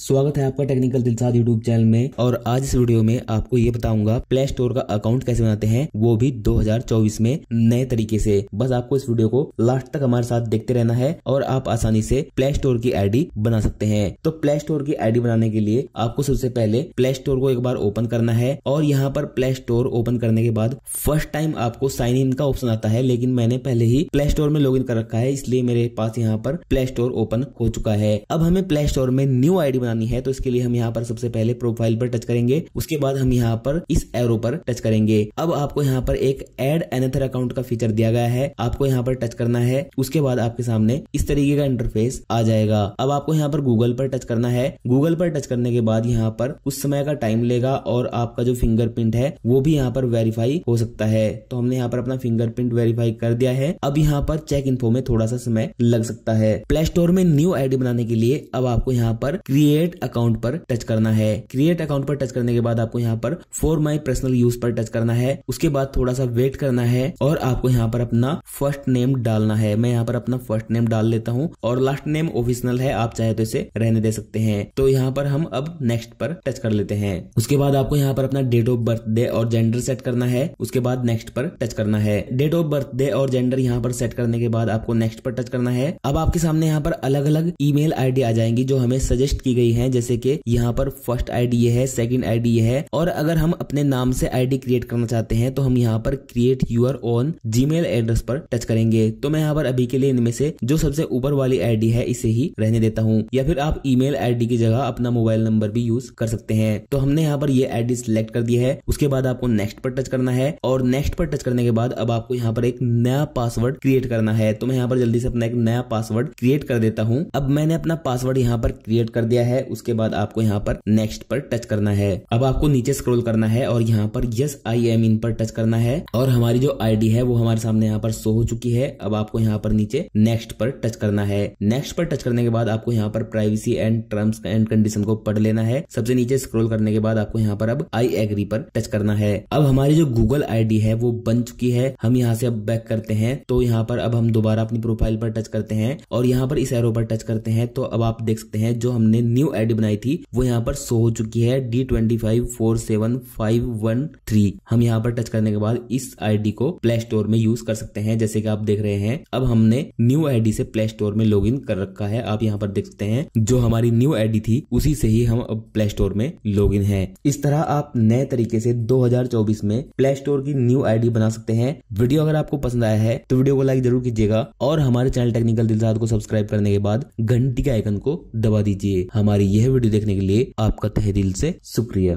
स्वागत है आपका टेक्निकल दिलसाद यूट्यूब चैनल में और आज इस वीडियो में आपको ये बताऊंगा प्ले स्टोर का अकाउंट कैसे बनाते हैं वो भी 2024 में नए तरीके से बस आपको इस वीडियो को लास्ट तक हमारे साथ देखते रहना है और आप आसानी से प्ले स्टोर की आईडी बना सकते हैं तो प्ले स्टोर की आईडी बनाने के लिए आपको सबसे पहले प्ले स्टोर को एक बार ओपन करना है और यहाँ पर प्ले स्टोर ओपन करने के बाद फर्स्ट टाइम आपको साइन इन का ऑप्शन आता है लेकिन मैंने पहले ही प्ले स्टोर में लॉग कर रखा है इसलिए मेरे पास यहाँ पर प्ले स्टोर ओपन हो चुका है अब हमें प्ले स्टोर में न्यू आईडी बनानी है तो इसके लिए हम यहाँ पर सबसे पहले प्रोफाइल पर टच करेंगे उसके बाद हम यहाँ पर इस एरो पर टच करेंगे अब आपको यहाँ पर एक एड एनेथर अकाउंट का फीचर दिया गया है आपको यहाँ पर टच करना है उसके बाद आपके सामने इस तरीके का इंटरफेस आ जाएगा अब आपको यहाँ पर गूगल पर टच करना है गूगल पर टच करने के बाद यहाँ पर उस समय का टाइम लेगा और आपका जो फिंगरप्रिंट है वो भी यहाँ पर वेरीफाई हो सकता है तो हमने यहाँ पर अपना फिंगरप्रिंट वेरीफाई कर दिया है अब यहाँ पर चेक इन्फो में थोड़ा सा समय लग सकता है प्ले स्टोर में न्यू आईडी बनाने के लिए अब आपको यहाँ पर क्रिएट क्रिएट अकाउंट पर टच करना है क्रिएट अकाउंट पर टच करने के बाद आपको यहाँ पर फॉर माई पर्सनल यूज पर टच करना है उसके बाद थोड़ा सा वेट करना है और आपको यहाँ पर अपना फर्स्ट नेम डालना है मैं यहाँ पर अपना फर्स्ट नेम डाल लेता हूँ और लास्ट नेम ऑफिशनल है आप चाहे तो इसे रहने दे सकते हैं तो यहाँ पर हम अब नेक्स्ट पर टच कर लेते हैं उसके बाद आपको यहाँ पर अपना डेट ऑफ बर्थ डे और जेंडर सेट करना है उसके बाद नेक्स्ट पर टच करना है डेट ऑफ बर्थ डे और जेंडर यहाँ पर सेट करने के बाद आपको नेक्स्ट पर टच करना है अब आपके सामने यहाँ पर अलग अलग ईमेल आईडी आ जाएंगी जो हमें सजेस्ट की गई गई हैं जैसे कि यहाँ पर फर्स्ट आईडी ये है सेकंड आईडी ये है और अगर हम अपने नाम से आईडी क्रिएट करना चाहते हैं तो हम यहाँ पर create your own G address पर टच करेंगे तो मैं यहाँ पर अभी के लिए इनमें से जो सबसे ऊपर वाली आईडी है इसे ही रहने देता हूँ या फिर आप ई मेल की जगह अपना मोबाइल नंबर भी यूज कर सकते हैं तो हमने यहाँ पर ये आईडी सिलेक्ट कर दिया है उसके बाद आपको नेक्स्ट पर टच करना है और नेक्स्ट पर टच करने के बाद अब आपको यहाँ पर एक नया पासवर्ड क्रिएट करना है तो मैं यहाँ पर जल्दी से अपना एक नया पासवर्ड क्रिएट कर देता हूँ अब मैंने अपना पासवर्ड यहाँ पर क्रिएट कर दिया है है उसके बाद आपको यहाँ पर नेक्स्ट पर टच करना है अब आपको नीचे स्क्रोल करना है और यहाँ पर यस आई एम इन पर टच करना है और हमारी जो आईडी है वो हमारे सामने यहाँ पर शो हो चुकी है अब आपको यहाँ पर नीचे नेक्स्ट पर टच करना है नेक्स्ट पर टच करने के बाद आपको यहाँ पर privacy and terms and condition को पढ़ लेना है सबसे नीचे स्क्रोल करने के बाद आपको यहाँ पर अब आई एग्री पर टच करना है अब हमारी जो गूगल आई है वो बन चुकी है हम यहाँ से अब बैक करते हैं तो यहाँ पर अब हम दोबारा अपनी प्रोफाइल पर टच करते हैं और यहाँ पर इस एरो पर टच करते हैं तो अब आप देख सकते हैं जो हमने न्यू न्यू आईडी बनाई थी वो यहाँ पर शो हो चुकी है D twenty five four seven five one three हम यहाँ पर टच करने के बाद इस आईडी को प्ले स्टोर में यूज कर सकते हैं जैसे कि आप देख रहे हैं अब हमने न्यू आईडी से प्ले स्टोर में लॉग कर रखा है आप यहाँ पर देख सकते हैं जो हमारी न्यू आईडी थी उसी से ही हम अब प्ले स्टोर में लॉग है इस तरह आप नए तरीके से 2024 में प्ले स्टोर की न्यू आईडी बना सकते हैं वीडियो अगर आपको पसंद आया है तो वीडियो को लाइक जरूर कीजिएगा और हमारे चैनल टेक्निकल दिलजात को सब्सक्राइब करने के बाद घंटी के आइकन को दबा दीजिए हमारे हमारी यह वीडियो देखने के लिए आपका तहे दिल से शुक्रिया